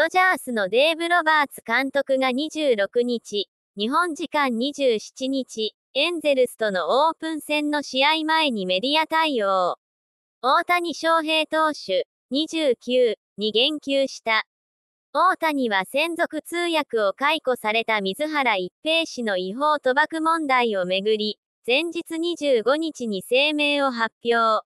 ドジャースのデーブ・ロバーツ監督が26日、日本時間27日、エンゼルスとのオープン戦の試合前にメディア対応。大谷翔平投手、29、に言及した。大谷は専属通訳を解雇された水原一平氏の違法賭博問題をめぐり、前日25日に声明を発表。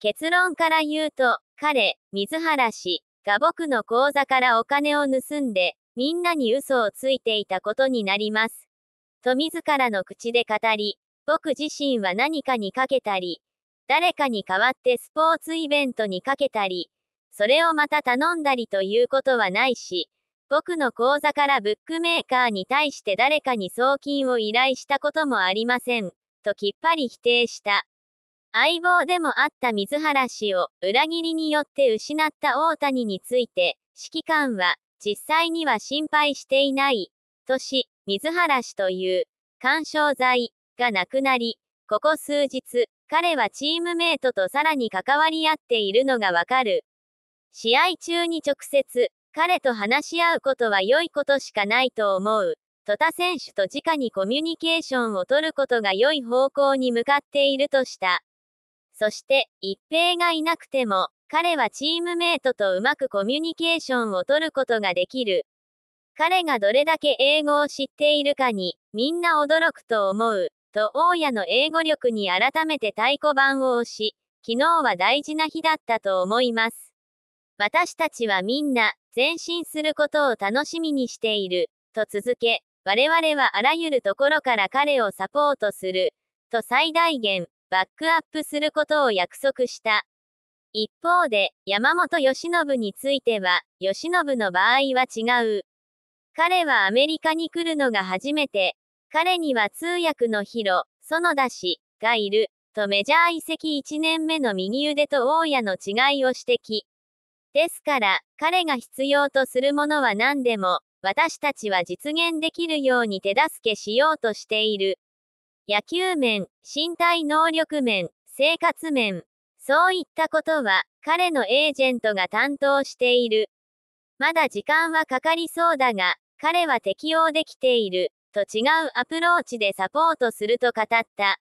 結論から言うと、彼、水原氏、が僕の口座からお金を盗んで、みんなに嘘をついていたことになります。と自らの口で語り、僕自身は何かにかけたり、誰かに代わってスポーツイベントにかけたり、それをまた頼んだりということはないし、僕の口座からブックメーカーに対して誰かに送金を依頼したこともありません、ときっぱり否定した。相棒でもあった水原氏を裏切りによって失った大谷について、指揮官は実際には心配していない、とし、水原氏という干渉剤がなくなり、ここ数日、彼はチームメートとさらに関わり合っているのがわかる。試合中に直接、彼と話し合うことは良いことしかないと思う。戸田選手と直にコミュニケーションを取ることが良い方向に向かっているとした。そして、一平がいなくても、彼はチームメイトとうまくコミュニケーションをとることができる。彼がどれだけ英語を知っているかに、みんな驚くと思う、と大家の英語力に改めて太鼓判を押し、昨日は大事な日だったと思います。私たちはみんな、前進することを楽しみにしている、と続け、我々はあらゆるところから彼をサポートする、と最大限、バックアップすることを約束した。一方で、山本由伸については、由伸の場合は違う。彼はアメリカに来るのが初めて、彼には通訳のヒロ、園田氏がいる、とメジャー移籍1年目の右腕と大家の違いを指摘。ですから、彼が必要とするものは何でも、私たちは実現できるように手助けしようとしている。野球面、身体能力面、生活面、そういったことは、彼のエージェントが担当している。まだ時間はかかりそうだが、彼は適応できている、と違うアプローチでサポートすると語った。